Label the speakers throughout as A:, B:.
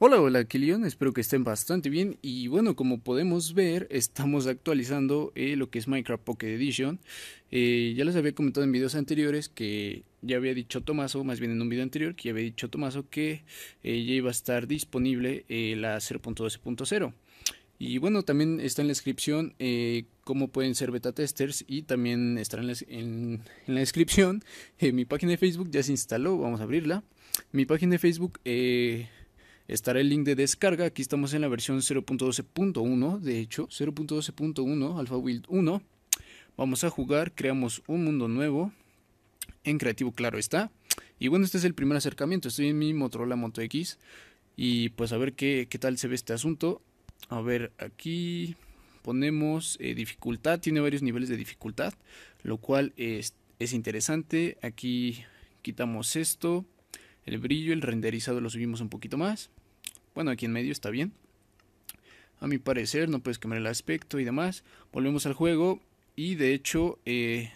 A: Hola, hola Kilion, espero que estén bastante bien y bueno, como podemos ver, estamos actualizando eh, lo que es Minecraft Pocket Edition. Eh, ya les había comentado en videos anteriores que ya había dicho Tomaso, más bien en un video anterior, que ya había dicho Tomaso que eh, ya iba a estar disponible la 0.12.0. Y bueno, también está en la descripción cómo pueden ser beta testers y también estará en la, descripción mi página de Facebook, ya se instaló, vamos a abrirla. Mi página de Facebook estará el link de descarga. Aquí estamos en la versión 0.12.1, de hecho, 0.12.1, Alpha Build 1. Vamos a jugar, creamos un mundo nuevo. En creativo, claro está. Y bueno, este es el primer acercamiento. Estoy en mi Motorola Moto X. Y pues a ver qué, tal se ve este asunto. A ver, aquí ponemos eh, dificultad. Tiene varios niveles de dificultad, lo cual es, es interesante. Aquí quitamos esto el brillo, el renderizado lo subimos un poquito más. Bueno, aquí en medio está bien. A mi parecer, no puedes cambiar el aspecto y demás. Volvemos al juego. Y de hecho, eh,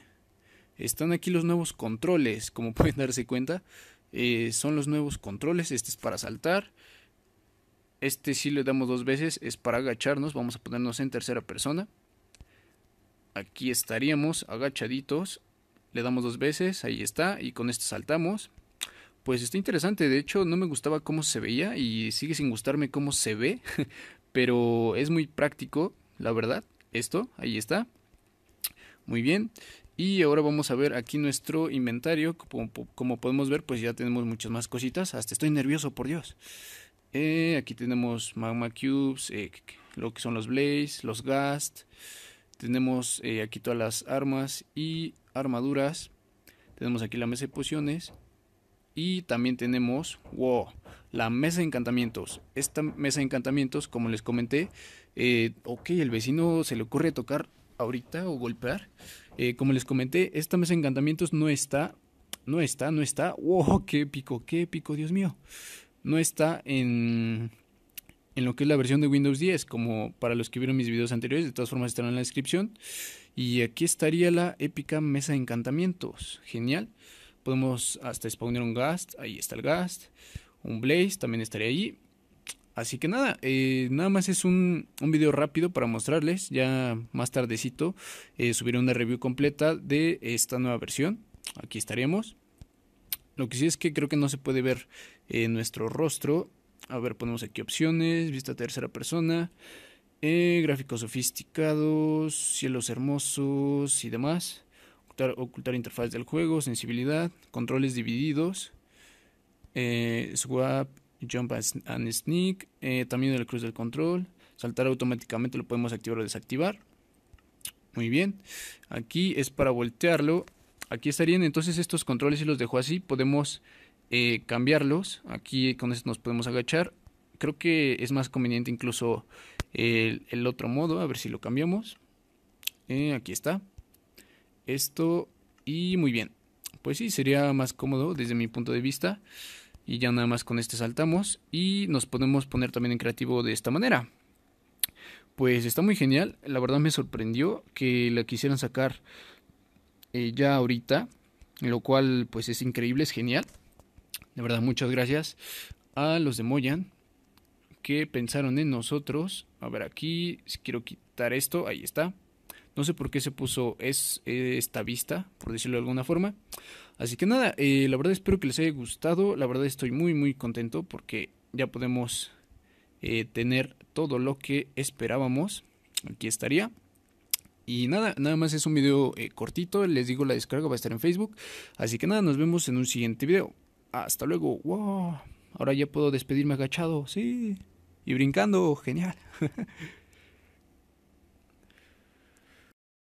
A: están aquí los nuevos controles. Como pueden darse cuenta, eh, son los nuevos controles. Este es para saltar. Este sí le damos dos veces. Es para agacharnos. Vamos a ponernos en tercera persona. Aquí estaríamos agachaditos. Le damos dos veces. Ahí está. Y con este saltamos pues está interesante. De hecho, no me gustaba cómo se veía y sigue sin gustarme cómo se ve, pero es muy práctico, la verdad. Esto, ahí está. Muy bien. Y ahora vamos a ver aquí nuestro inventario. Como, podemos ver, pues ya tenemos muchas más cositas. Hasta estoy nervioso, por Dios. Eh, aquí tenemos Magma Cubes, eh, lo que son los Blaze, los ghast Tenemos eh, aquí todas las armas y armaduras. Tenemos aquí la mesa de pociones. Y también tenemos wow, la mesa de encantamientos. Esta mesa de encantamientos, como les comenté, eh, ok, el vecino se le ocurre tocar ahorita o golpear. Eh, como les comenté, esta mesa de encantamientos no está, no está, no está. ¡Wow! ¡Qué épico, qué épico, Dios mío! No está en, en lo que es la versión de Windows 10, como para los que vieron mis videos anteriores. De todas formas, estarán en la descripción. Y aquí estaría la épica mesa de encantamientos. Genial. Podemos hasta exponer un Gast, ahí está el Gast. Un Blaze también estaría allí. Así que nada, eh, nada más es un, un, video rápido para mostrarles. Ya más tardecito eh, subiré una review completa de esta nueva versión. Aquí estaremos Lo que sí es que creo que no se puede ver eh, nuestro rostro. A ver, ponemos aquí opciones, vista tercera persona, gráficos sofisticados, cielos hermosos y demás ocultar, interfaz del juego, sensibilidad, controles divididos, eh, swap, jump and sneak, eh, también el cruz del control, saltar automáticamente lo podemos activar o desactivar. Muy bien, aquí es para voltearlo. Aquí estarían entonces estos controles, si los dejo así, podemos eh, cambiarlos. Aquí con esto nos podemos agachar. Creo que es más conveniente incluso el, otro modo, a ver si lo cambiamos. aquí está esto y muy bien. Pues sí, sería más cómodo desde mi punto de vista. Y ya nada más con este saltamos y nos podemos poner también en creativo de esta manera. Pues está muy genial, la verdad me sorprendió que la quisieran sacar eh, ya ahorita, lo cual pues es increíble, es genial. De verdad, muchas gracias a los de Moyan que pensaron en nosotros. A ver aquí, si quiero quitar esto, ahí está. No sé por qué se puso es, eh, esta vista, por decirlo de alguna forma. Así que nada, eh, la verdad espero que les haya gustado. La verdad estoy muy muy contento porque ya podemos eh, tener todo lo que esperábamos. Aquí estaría. Y nada, nada más es un video cortito. Les digo, la descarga va a estar en Facebook. Así que nada, nos vemos en un siguiente video. Hasta luego. Ahora ya puedo despedirme agachado. Sí. Y brincando. Genial.